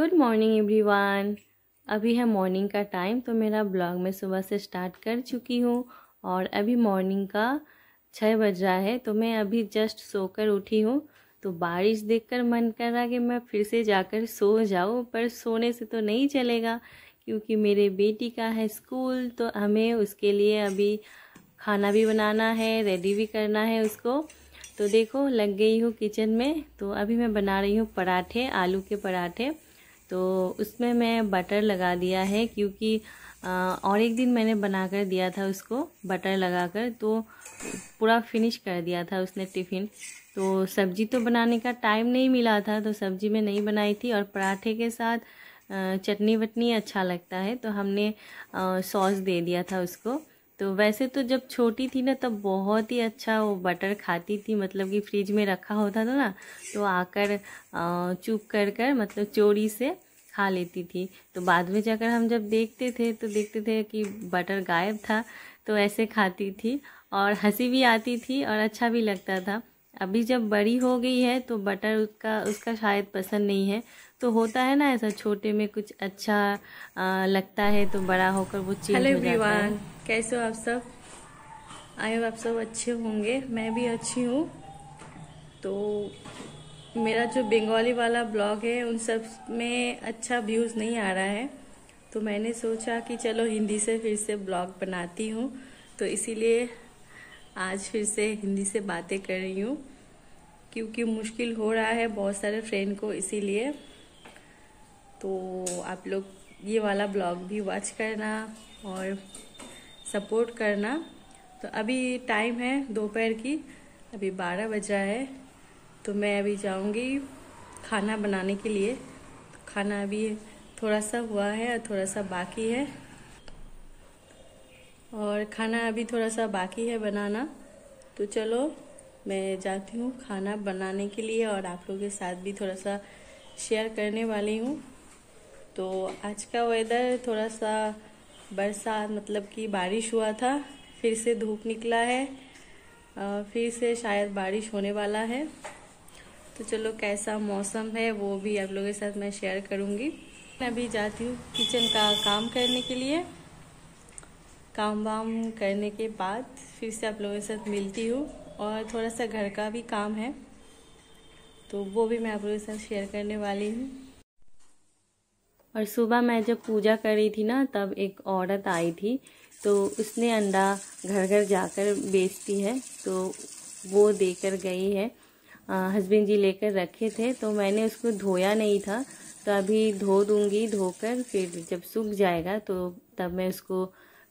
good morning everyone अभी है morning का टाइम तो मेरा ब्लॉग मैं सुबह से स्टार्ट कर चुकी हूँ और अभी मॉर्निंग का छः बज रहा है तो मैं अभी जस्ट सोकर उठी हूँ तो बारिश देखकर मन कर रहा कि मैं फिर से जाकर सो जाऊँ पर सोने से तो नहीं चलेगा क्योंकि मेरे बेटी का है स्कूल तो हमें उसके लिए अभी खाना भी बनाना है रेडी भी करना है उसको तो देखो लग गई हूँ किचन में तो अभी मैं बना रही हूँ पराठे आलू के पराठे तो उसमें मैं बटर लगा दिया है क्योंकि और एक दिन मैंने बना कर दिया था उसको बटर लगा कर तो पूरा फिनिश कर दिया था उसने टिफ़िन तो सब्ज़ी तो बनाने का टाइम नहीं मिला था तो सब्ज़ी में नहीं बनाई थी और पराठे के साथ चटनी वटनी अच्छा लगता है तो हमने सॉस दे दिया था उसको तो वैसे तो जब छोटी थी ना तब बहुत ही अच्छा वो बटर खाती थी मतलब कि फ्रिज में रखा होता था ना तो आकर चुप कर कर मतलब चोरी से खा लेती थी तो बाद में जाकर हम जब देखते थे तो देखते थे कि बटर गायब था तो ऐसे खाती थी और हंसी भी आती थी और अच्छा भी लगता था अभी जब बड़ी हो गई है तो बटर उसका उसका शायद पसंद नहीं है तो होता है ना ऐसा छोटे में कुछ अच्छा आ, लगता है तो बड़ा होकर वो चीज हो कैसे हो आप सब आई होप आप सब अच्छे होंगे मैं भी अच्छी हूँ तो मेरा जो बंगाली वाला ब्लॉग है उन सब में अच्छा व्यूज़ नहीं आ रहा है तो मैंने सोचा कि चलो हिंदी से फिर से ब्लॉग बनाती हूँ तो इसीलिए आज फिर से हिंदी से बातें कर रही हूँ क्योंकि मुश्किल हो रहा है बहुत सारे फ्रेंड को इसीलिए तो आप लोग ये वाला ब्लॉग भी वॉच करना और सपोर्ट करना तो अभी टाइम है दोपहर की अभी बारह बज रहा है तो मैं अभी जाऊंगी खाना बनाने के लिए तो खाना अभी थोड़ा सा हुआ है और थोड़ा सा बाकी है और खाना अभी थोड़ा सा बाकी है बनाना तो चलो मैं जाती हूँ खाना बनाने के लिए और आप लोगों के साथ भी थोड़ा सा शेयर करने वाली हूँ तो आज का वेदर थोड़ा सा बरसात मतलब कि बारिश हुआ था फिर से धूप निकला है फिर से शायद बारिश होने वाला है तो चलो कैसा मौसम है वो भी आप लोगों के साथ मैं शेयर करूँगी मैं अभी जाती हूँ किचन का काम करने के लिए काम वाम करने के बाद फिर से आप लोगों के साथ मिलती हूँ और थोड़ा सा घर का भी काम है तो वो भी मैं आप लोगों के साथ शेयर करने वाली हूँ और सुबह मैं जब पूजा कर रही थी ना तब एक औरत आई थी तो उसने अंडा घर घर जाकर बेचती है तो वो देकर गई है हस्बैंड जी लेकर रखे थे तो मैंने उसको धोया नहीं था तो अभी धो दूंगी धोकर फिर जब सूख जाएगा तो तब मैं उसको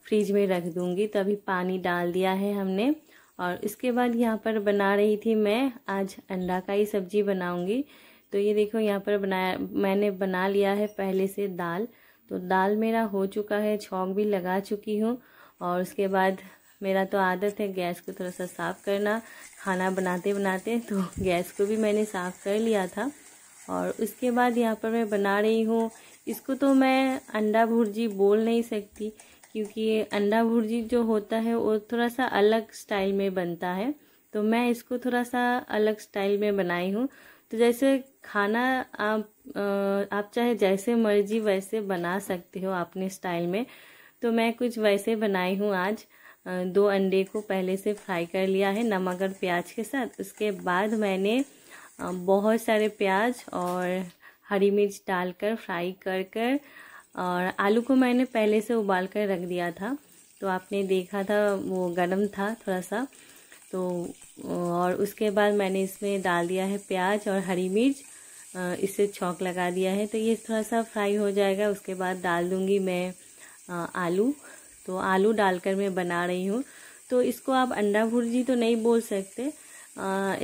फ्रिज में रख दूंगी तो अभी पानी डाल दिया है हमने और इसके बाद यहाँ पर बना रही थी मैं आज अंडा का ही सब्जी बनाऊँगी तो ये देखो यहाँ पर बनाया मैंने बना लिया है पहले से दाल तो दाल मेरा हो चुका है छौंक भी लगा चुकी हूँ और उसके बाद मेरा तो आदत है गैस को थोड़ा सा साफ़ करना खाना बनाते बनाते तो गैस को भी मैंने साफ़ कर लिया था और उसके बाद यहाँ पर मैं बना रही हूँ इसको तो मैं अंडा भुर्जी बोल नहीं सकती क्योंकि अंडा भुर्जी जो होता है वो थोड़ा सा अलग स्टाइल में बनता है तो मैं इसको थोड़ा सा अलग स्टाइल में बनाई हूँ तो जैसे खाना आप आप चाहे जैसे मर्जी वैसे बना सकते हो अपने स्टाइल में तो मैं कुछ वैसे बनाई हूँ आज दो अंडे को पहले से फ्राई कर लिया है नमक और प्याज के साथ उसके बाद मैंने बहुत सारे प्याज और हरी मिर्च डालकर फ्राई कर कर और आलू को मैंने पहले से उबाल कर रख दिया था तो आपने देखा था वो गर्म था थोड़ा सा तो और उसके बाद मैंने इसमें डाल दिया है प्याज और हरी मिर्च इससे छौक लगा दिया है तो ये थोड़ा सा फ्राई हो जाएगा उसके बाद डाल दूँगी मैं आलू तो आलू डालकर मैं बना रही हूँ तो इसको आप अंडा भुर्जी तो नहीं बोल सकते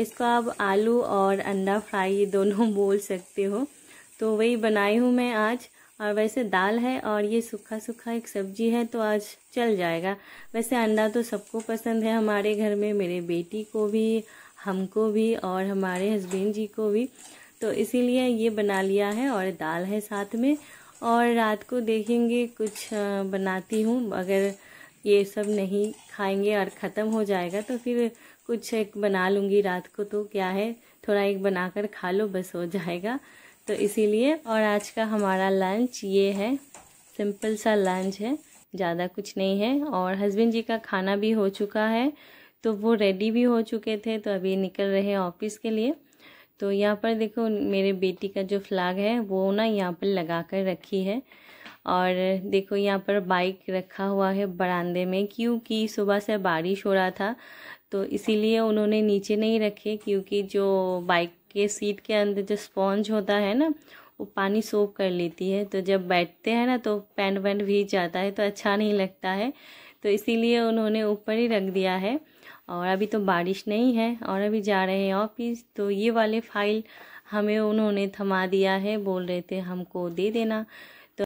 इसको आप आलू और अंडा फ्राई ये दोनों बोल सकते हो तो वही बनाई हूँ मैं आज और वैसे दाल है और ये सूखा सूखा एक सब्जी है तो आज चल जाएगा वैसे अंडा तो सबको पसंद है हमारे घर में मेरे बेटी को भी हमको भी और हमारे हस्बैंड जी को भी तो इसीलिए ये बना लिया है और दाल है साथ में और रात को देखेंगे कुछ बनाती हूँ अगर ये सब नहीं खाएंगे और ख़त्म हो जाएगा तो फिर कुछ एक बना लूँगी रात को तो क्या है थोड़ा एक बनाकर खा लो बस हो जाएगा तो इसीलिए और आज का हमारा लंच ये है सिंपल सा लंच है ज़्यादा कुछ नहीं है और हस्बैंड जी का खाना भी हो चुका है तो वो रेडी भी हो चुके थे तो अभी निकल रहे हैं ऑफिस के लिए तो यहाँ पर देखो मेरे बेटी का जो फ्लैग है वो ना यहाँ पर लगा कर रखी है और देखो यहाँ पर बाइक रखा हुआ है बरामदे में क्योंकि सुबह से बारिश हो रहा था तो इसीलिए उन्होंने नीचे नहीं रखे क्योंकि जो बाइक के सीट के अंदर जो स्पॉन्ज होता है ना वो पानी सोप कर लेती है तो जब बैठते हैं ना तो पैंट वैंट भीग जाता है तो अच्छा नहीं लगता है तो इसीलिए उन्होंने ऊपर ही रख दिया है और अभी तो बारिश नहीं है और अभी जा रहे हैं ऑफिस तो ये वाले फाइल हमें उन्होंने थमा दिया है बोल रहे थे हमको दे देना तो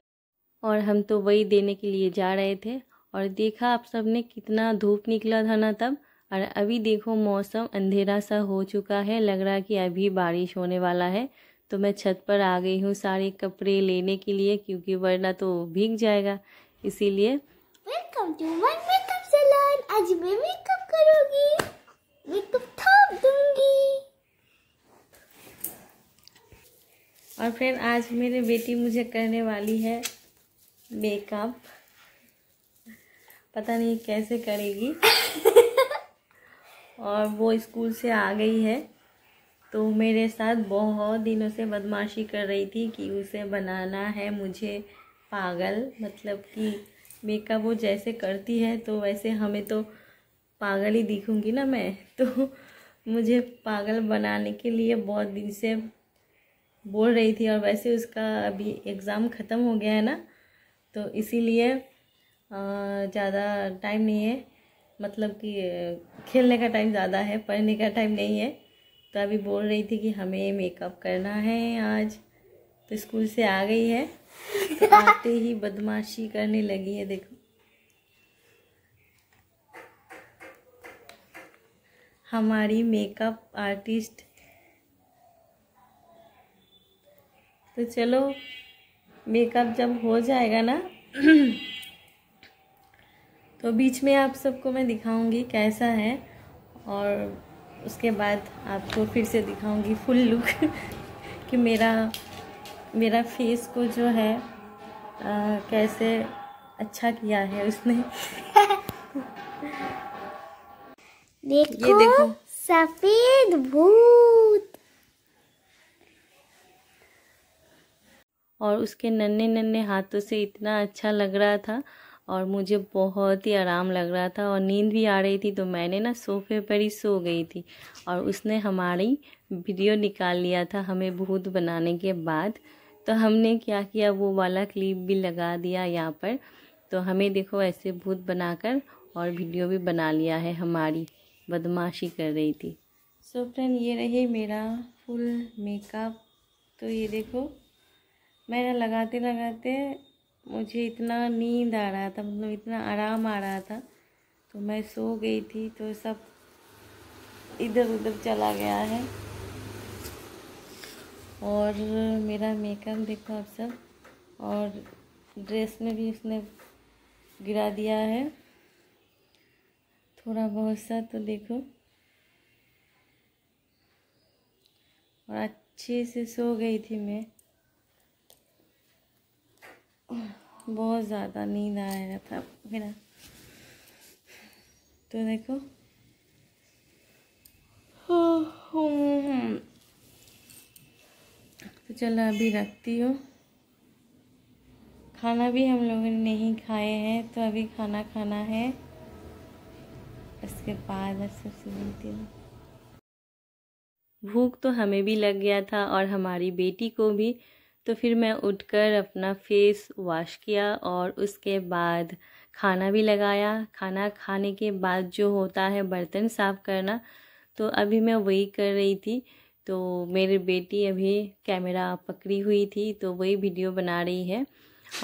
और हम तो वही देने के लिए जा रहे थे और देखा आप सब ने कितना धूप निकला था ना तब और अभी देखो मौसम अंधेरा सा हो चुका है लग रहा कि अभी बारिश होने वाला है तो मैं छत पर आ गई हूँ सारे कपड़े लेने के लिए क्योंकि वरना तो भीग जाएगा इसीलिए वेलकम टू मेकअप सैलून आज मैं मेकअप मेकअप दूंगी और फिर आज मेरी बेटी मुझे करने वाली है मेकअप पता नहीं कैसे करेगी और वो स्कूल से आ गई है तो मेरे साथ बहुत दिनों से बदमाशी कर रही थी कि उसे बनाना है मुझे पागल मतलब कि मेकअप वो जैसे करती है तो वैसे हमें तो पागल ही दिखूँगी ना मैं तो मुझे पागल बनाने के लिए बहुत दिन से बोल रही थी और वैसे उसका अभी एग्ज़ाम ख़त्म हो गया है ना तो इसीलिए ज़्यादा टाइम नहीं है मतलब कि खेलने का टाइम ज़्यादा है पढ़ने का टाइम नहीं है तो अभी बोल रही थी कि हमें मेकअप करना है आज तो स्कूल से आ गई है तो आते ही बदमाशी करने लगी है देखो हमारी मेकअप आर्टिस्ट तो चलो मेकअप जब हो जाएगा ना तो बीच में आप सबको मैं दिखाऊंगी कैसा है और उसके बाद आपको फिर से दिखाऊंगी फुल लुक कि मेरा मेरा फेस को जो है आ, कैसे अच्छा किया है उसने देखो, ये देखो सफेद भूत और उसके नन्हे नन्हे हाथों से इतना अच्छा लग रहा था और मुझे बहुत ही आराम लग रहा था और नींद भी आ रही थी तो मैंने ना सोफे पर ही सो गई थी और उसने हमारी वीडियो निकाल लिया था हमें भूत बनाने के बाद तो हमने क्या किया वो वाला क्लिप भी लगा दिया यहाँ पर तो हमें देखो ऐसे भूत बनाकर और वीडियो भी बना लिया है हमारी बदमाशी कर रही थी सो so फ्रेंड ये रही मेरा फुल मेकअप तो ये देखो मैंने लगाते लगाते मुझे इतना नींद आ रहा था मतलब इतना आराम आ रहा था तो मैं सो गई थी तो सब इधर उधर चला गया है और मेरा मेकअप देखो आप सब और ड्रेस में भी उसने गिरा दिया है थोड़ा बहुत सा तो देखो और अच्छे से सो गई थी मैं बहुत ज़्यादा नींद आ रहा था मेरा तो देखो तो चलो अभी रखती हूँ खाना भी हम लोगों ने नहीं खाए हैं तो अभी खाना खाना है उसके बाद सबसे मिलती हूँ भूख तो हमें भी लग गया था और हमारी बेटी को भी तो फिर मैं उठकर अपना फेस वॉश किया और उसके बाद खाना भी लगाया खाना खाने के बाद जो होता है बर्तन साफ़ करना तो अभी मैं वही कर रही थी तो मेरी बेटी अभी कैमरा पकड़ी हुई थी तो वही वीडियो बना रही है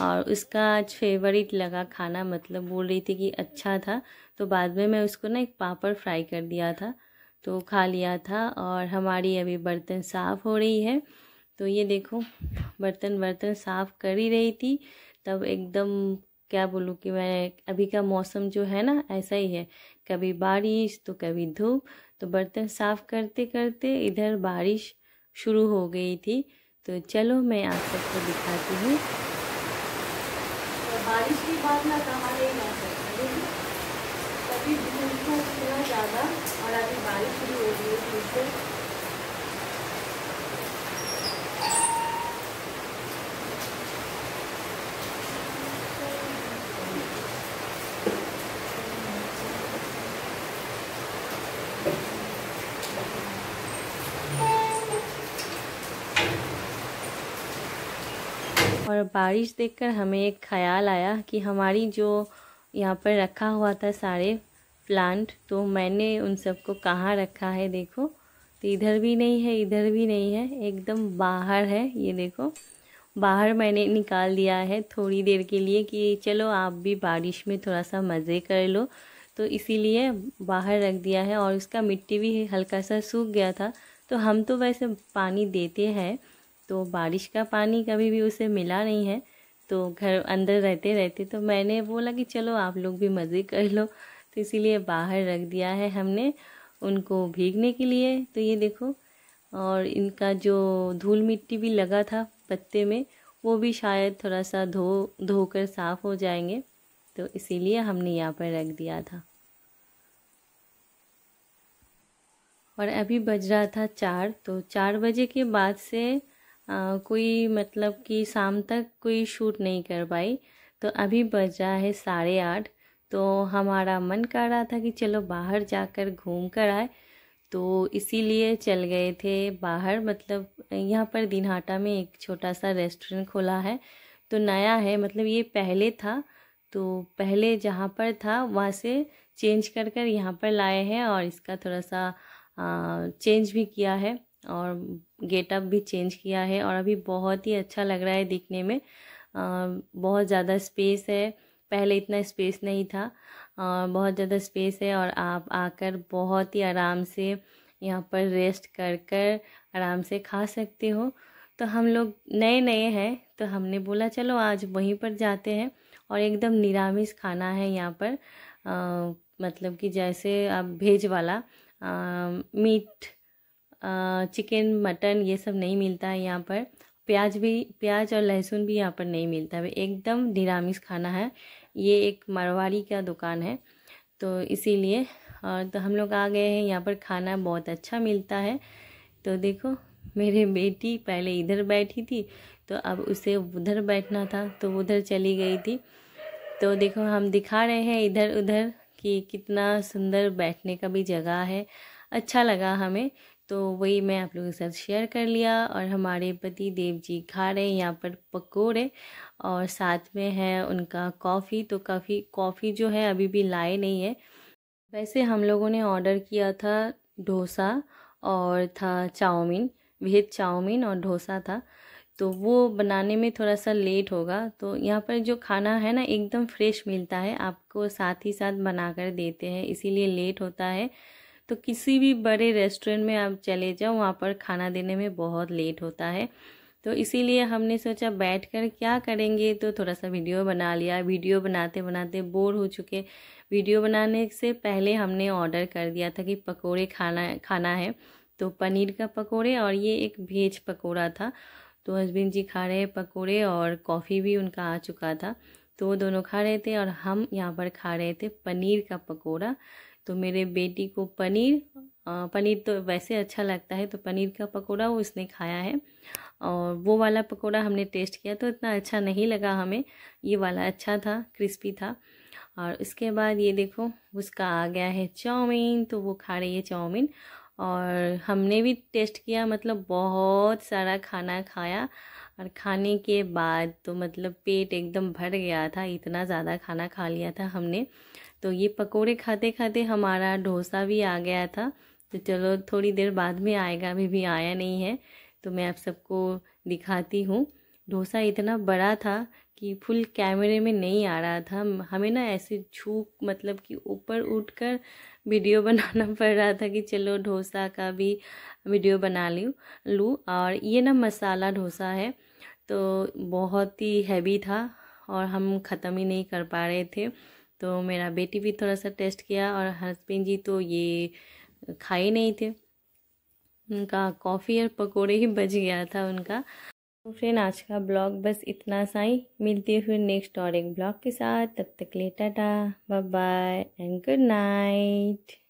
और उसका आज फेवरेट लगा खाना मतलब बोल रही थी कि अच्छा था तो बाद में मैं उसको ना एक पापड़ फ्राई कर दिया था तो खा लिया था और हमारी अभी बर्तन साफ़ हो रही है तो ये देखो बर्तन बर्तन साफ़ कर ही रही थी तब एकदम क्या बोलूँ कि मैं अभी का मौसम जो है ना ऐसा ही है कभी बारिश तो कभी धूप तो बर्तन साफ़ करते करते इधर बारिश शुरू हो गई थी तो चलो मैं आप सबको दिखाती हूँ बारिश की बात ना हमारे यहाँ कभी धूप ज़्यादा और अभी बारिश शुरू हो गई है और बारिश देखकर हमें एक ख्याल आया कि हमारी जो यहाँ पर रखा हुआ था सारे प्लांट तो मैंने उन सबको कहाँ रखा है देखो तो इधर भी नहीं है इधर भी नहीं है एकदम बाहर है ये देखो बाहर मैंने निकाल दिया है थोड़ी देर के लिए कि चलो आप भी बारिश में थोड़ा सा मज़े कर लो तो इसीलिए बाहर रख दिया है और उसका मिट्टी भी हल्का सा सूख गया था तो हम तो वैसे पानी देते हैं तो बारिश का पानी कभी भी उसे मिला नहीं है तो घर अंदर रहते रहते तो मैंने बोला कि चलो आप लोग भी मज़े कर लो तो इसीलिए बाहर रख दिया है हमने उनको भीगने के लिए तो ये देखो और इनका जो धूल मिट्टी भी लगा था पत्ते में वो भी शायद थोड़ा सा धो धोकर साफ़ हो जाएंगे तो इसीलिए हमने यहाँ पर रख दिया था और अभी बज रहा था चार तो चार बजे के बाद से आ, कोई मतलब कि शाम तक कोई शूट नहीं कर पाई तो अभी बजा रहा है साढ़े आठ तो हमारा मन कर रहा था कि चलो बाहर जाकर घूम कर आए तो इसीलिए चल गए थे बाहर मतलब यहाँ पर दिनहाटा में एक छोटा सा रेस्टोरेंट खोला है तो नया है मतलब ये पहले था तो पहले जहाँ पर था वहाँ से चेंज कर कर यहाँ पर लाए हैं और इसका थोड़ा सा आ, चेंज भी किया है और गेटअप भी चेंज किया है और अभी बहुत ही अच्छा लग रहा है दिखने में बहुत ज़्यादा स्पेस है पहले इतना स्पेस नहीं था बहुत ज़्यादा स्पेस है और आप आकर बहुत ही आराम से यहाँ पर रेस्ट कर कर आराम से खा सकते हो तो हम लोग नए नए हैं तो हमने बोला चलो आज वहीं पर जाते हैं और एकदम निरामिष खाना है यहाँ पर आ, मतलब कि जैसे आप भेज वाला आ, मीट चिकन मटन ये सब नहीं मिलता है यहाँ पर प्याज भी प्याज और लहसुन भी यहाँ पर नहीं मिलता है एकदम निरामिष खाना है ये एक मारवाड़ी का दुकान है तो इसीलिए और तो हम लोग आ गए हैं यहाँ पर खाना बहुत अच्छा मिलता है तो देखो मेरे बेटी पहले इधर बैठी थी तो अब उसे उधर बैठना था तो उधर चली गई थी तो देखो हम दिखा रहे हैं इधर उधर कि कितना सुंदर बैठने का भी जगह है अच्छा लगा हमें तो वही मैं आप लोगों के साथ शेयर कर लिया और हमारे पति देव जी खा रहे हैं यहाँ पर पकोड़े और साथ में है उनका कॉफ़ी तो काफ़ी कॉफ़ी जो है अभी भी लाए नहीं है वैसे हम लोगों ने ऑर्डर किया था डोसा और था चाउमीन वेज चाउमीन और डोसा था तो वो बनाने में थोड़ा सा लेट होगा तो यहाँ पर जो खाना है ना एकदम फ्रेश मिलता है आपको साथ ही साथ बना देते हैं इसीलिए लेट होता है तो किसी भी बड़े रेस्टोरेंट में आप चले जाओ वहाँ पर खाना देने में बहुत लेट होता है तो इसीलिए हमने सोचा बैठकर क्या करेंगे तो थोड़ा सा वीडियो बना लिया वीडियो बनाते बनाते बोर हो चुके वीडियो बनाने से पहले हमने ऑर्डर कर दिया था कि पकोड़े खाना खाना है तो पनीर का पकोड़े और ये एक भेज पकोड़ा था तो हस्बैंड जी खा रहे पकोड़े और कॉफ़ी भी उनका आ चुका था तो वो दोनों खा रहे थे और हम यहाँ पर खा रहे थे पनीर का पकौड़ा तो मेरे बेटी को पनीर पनीर तो वैसे अच्छा लगता है तो पनीर का पकोड़ा वो उसने खाया है और वो वाला पकोड़ा हमने टेस्ट किया तो इतना अच्छा नहीं लगा हमें ये वाला अच्छा था क्रिस्पी था और उसके बाद ये देखो उसका आ गया है चाउमीन तो वो खा रही है चाउमीन और हमने भी टेस्ट किया मतलब बहुत सारा खाना खाया और खाने के बाद तो मतलब पेट एकदम भर गया था इतना ज़्यादा खाना खा लिया था हमने तो ये पकोड़े खाते खाते हमारा डोसा भी आ गया था तो चलो थोड़ी देर बाद में आएगा अभी भी आया नहीं है तो मैं आप सबको दिखाती हूँ डोसा इतना बड़ा था कि फुल कैमरे में नहीं आ रहा था हमें ना ऐसे झूक मतलब कि ऊपर उठकर वीडियो बनाना पड़ रहा था कि चलो डोसा का भी वीडियो बना लूँ लूँ और ये ना मसाला डोसा है तो बहुत ही हैवी था और हम ख़त्म ही नहीं कर पा रहे थे तो मेरा बेटी भी थोड़ा सा टेस्ट किया और हस्बैंड जी तो ये खाए नहीं थे उनका कॉफ़ी और पकोड़े ही बच गया था उनका तो फ्रेंड आज का ब्लॉग बस इतना सा ही है हुए नेक्स्ट और एक ब्लॉग के साथ तब तक लेटा टा bye bye and good night